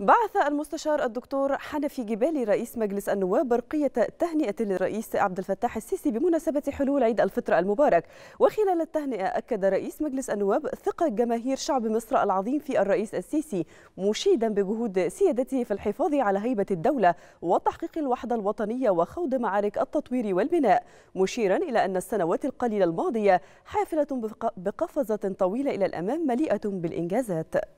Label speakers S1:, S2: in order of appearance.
S1: بعث المستشار الدكتور حنفي جبالي رئيس مجلس النواب برقية تهنئة للرئيس عبد الفتاح السيسي بمناسبة حلول عيد الفطر المبارك وخلال التهنئة أكد رئيس مجلس النواب ثقة جماهير شعب مصر العظيم في الرئيس السيسي مشيدا بجهود سيادته في الحفاظ على هيبة الدولة وتحقيق الوحدة الوطنية وخوض معارك التطوير والبناء مشيرا إلى أن السنوات القليلة الماضية حافلة بقفزة طويلة إلى الأمام مليئة بالإنجازات